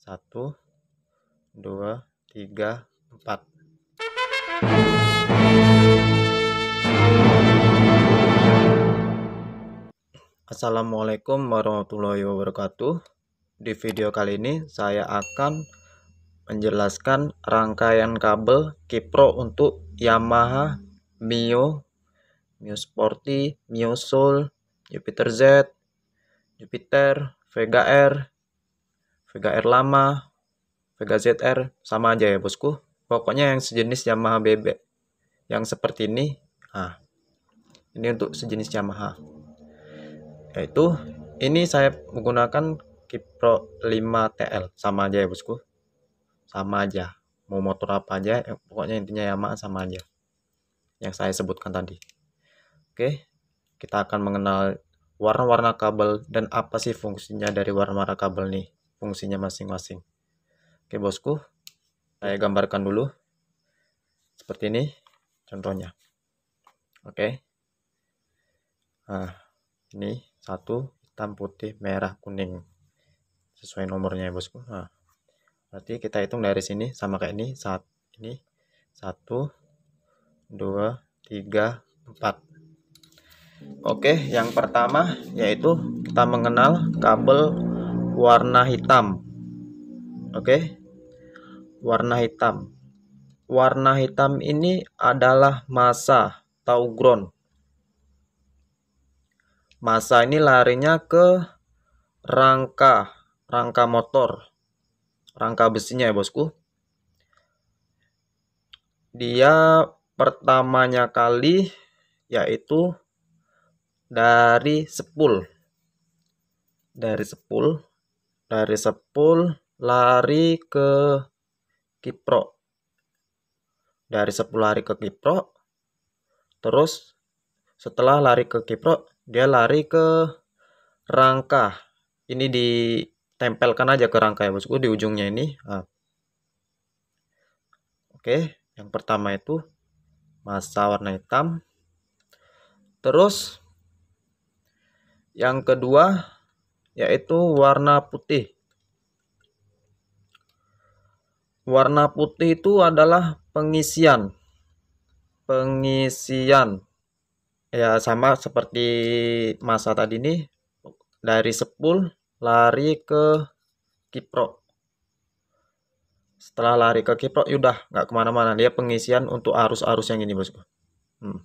satu dua tiga empat Assalamualaikum warahmatullahi wabarakatuh Di video kali ini saya akan menjelaskan rangkaian kabel Kipro untuk Yamaha Mio Mio Sporty, Mio Soul, Jupiter Z, Jupiter, Vega R, Vega R lama, Vega ZR, sama aja ya bosku. Pokoknya yang sejenis Yamaha BB. Yang seperti ini, nah, ini untuk sejenis Yamaha. Yaitu, ini saya menggunakan Kipro 5 TL, sama aja ya bosku. Sama aja, mau motor apa aja, eh, pokoknya intinya Yamaha sama aja. Yang saya sebutkan tadi. Oke, kita akan mengenal warna-warna kabel dan apa sih fungsinya dari warna-warna kabel nih fungsinya masing-masing. Oke bosku, ya. saya gambarkan dulu. Seperti ini contohnya. Oke. Nah, ini satu hitam, putih, merah, kuning. Sesuai nomornya ya bosku. Nah, berarti kita hitung dari sini sama kayak ini. Saat ini satu, dua, tiga, empat. Oke, yang pertama yaitu kita mengenal kabel warna hitam. Oke. Okay? Warna hitam. Warna hitam ini adalah massa ground. Masa ini larinya ke rangka, rangka motor. Rangka besinya ya, Bosku. Dia pertamanya kali yaitu dari sepul dari sepul dari Sepul lari ke Kipro. Dari Sepul lari ke Kipro. Terus setelah lari ke Kipro, dia lari ke rangka. Ini ditempelkan aja ke rangka ya bosku di ujungnya ini. Nah. Oke, yang pertama itu masa warna hitam. Terus yang kedua yaitu warna putih. Warna putih itu adalah pengisian. Pengisian. Ya sama seperti masa tadi nih dari sepul lari ke Kipro. Setelah lari ke kiprok yaudah. nggak kemana-mana. Dia pengisian untuk arus-arus yang ini bosku. Hmm.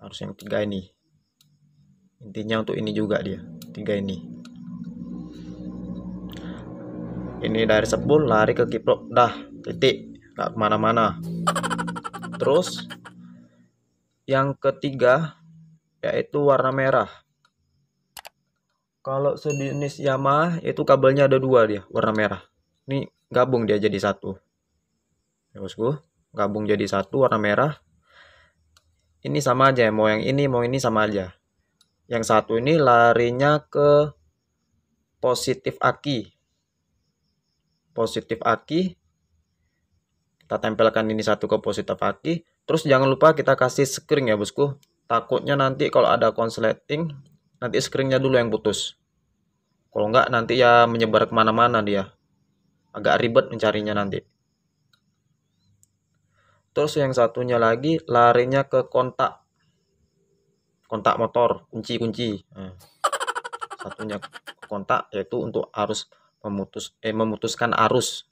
Arus yang tiga ini. Intinya untuk ini juga dia, tiga ini. ini dari Sepul lari ke Kiprok dah titik nggak kemana-mana terus yang ketiga yaitu warna merah kalau sejenis Yamaha itu kabelnya ada dua dia warna merah ini gabung dia jadi satu ya bosku gabung jadi satu warna merah ini sama aja mau yang ini mau ini sama aja yang satu ini larinya ke positif aki positif aki. Kita tempelkan ini satu ke positif aki. Terus jangan lupa kita kasih screen ya bosku. Takutnya nanti kalau ada konsleting, nanti screennya dulu yang putus. Kalau enggak nanti ya menyebar kemana-mana dia. Agak ribet mencarinya nanti. Terus yang satunya lagi larinya ke kontak. Kontak motor, kunci-kunci. Nah, satunya kontak yaitu untuk arus memutus eh memutuskan arus.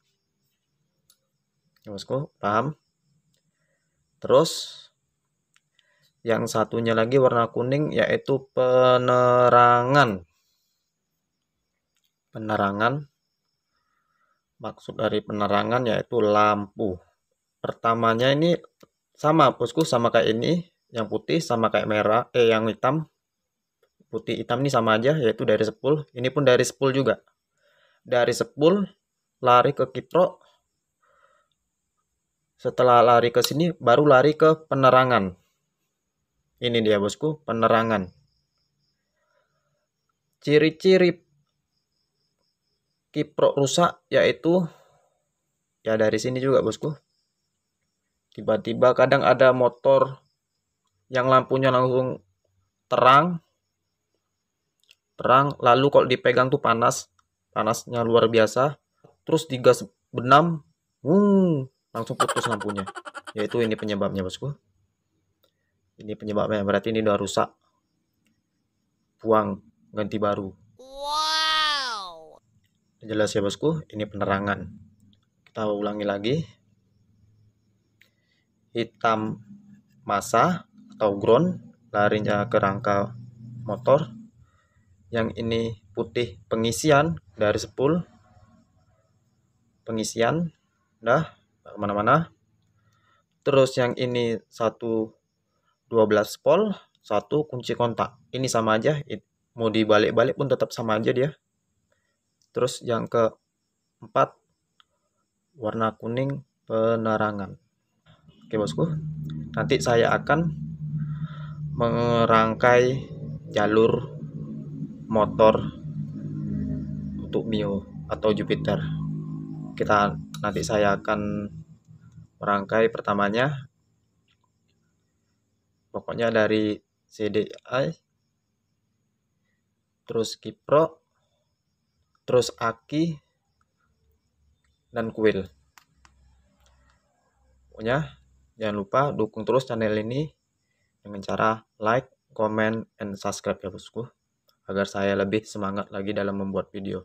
Ya, Bosku, paham? Terus yang satunya lagi warna kuning yaitu penerangan. Penerangan maksud dari penerangan yaitu lampu. Pertamanya ini sama bosku sama kayak ini, yang putih sama kayak merah, eh yang hitam. Putih hitam ini sama aja yaitu dari 10, ini pun dari 10 juga dari Sepul lari ke Kitro setelah lari ke sini baru lari ke penerangan ini dia bosku penerangan ciri-ciri kiprok rusak yaitu ya dari sini juga bosku tiba-tiba kadang ada motor yang lampunya langsung terang terang lalu kalau dipegang tuh panas panasnya luar biasa terus digas benam wuh, langsung putus lampunya yaitu ini penyebabnya bosku ini penyebabnya berarti ini udah rusak buang ganti baru wow jelas ya bosku ini penerangan kita ulangi lagi hitam masa atau ground larinya ke rangka motor yang ini putih pengisian dari sepul pengisian dah kemana-mana terus yang ini 1 12 pol satu kunci kontak ini sama aja mau dibalik-balik pun tetap sama aja dia terus yang ke empat warna kuning penerangan oke bosku nanti saya akan merangkai jalur motor untuk Mio atau Jupiter. Kita nanti saya akan merangkai pertamanya. Pokoknya dari CDI terus Kipro, terus Aki dan Kuil. Pokoknya jangan lupa dukung terus channel ini dengan cara like, comment, and subscribe ya bosku agar saya lebih semangat lagi dalam membuat video